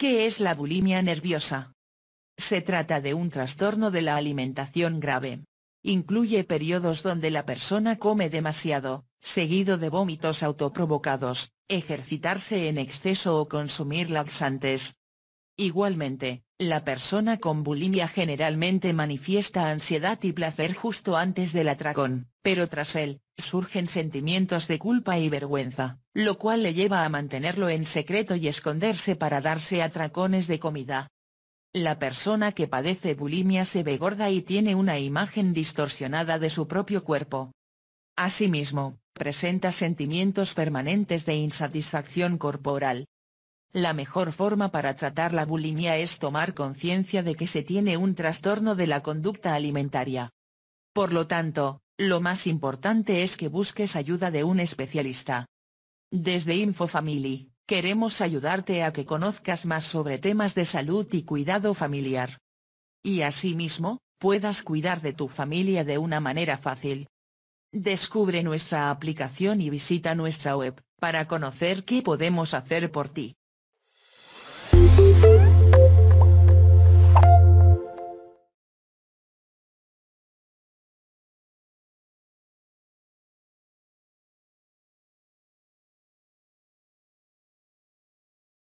¿Qué es la bulimia nerviosa? Se trata de un trastorno de la alimentación grave. Incluye periodos donde la persona come demasiado, seguido de vómitos autoprovocados, ejercitarse en exceso o consumir laxantes, Igualmente, la persona con bulimia generalmente manifiesta ansiedad y placer justo antes del atracón, pero tras él, surgen sentimientos de culpa y vergüenza, lo cual le lleva a mantenerlo en secreto y esconderse para darse atracones de comida. La persona que padece bulimia se ve gorda y tiene una imagen distorsionada de su propio cuerpo. Asimismo, presenta sentimientos permanentes de insatisfacción corporal, la mejor forma para tratar la bulimia es tomar conciencia de que se tiene un trastorno de la conducta alimentaria. Por lo tanto, lo más importante es que busques ayuda de un especialista. Desde InfoFamily, queremos ayudarte a que conozcas más sobre temas de salud y cuidado familiar. Y asimismo, puedas cuidar de tu familia de una manera fácil. Descubre nuestra aplicación y visita nuestra web, para conocer qué podemos hacer por ti.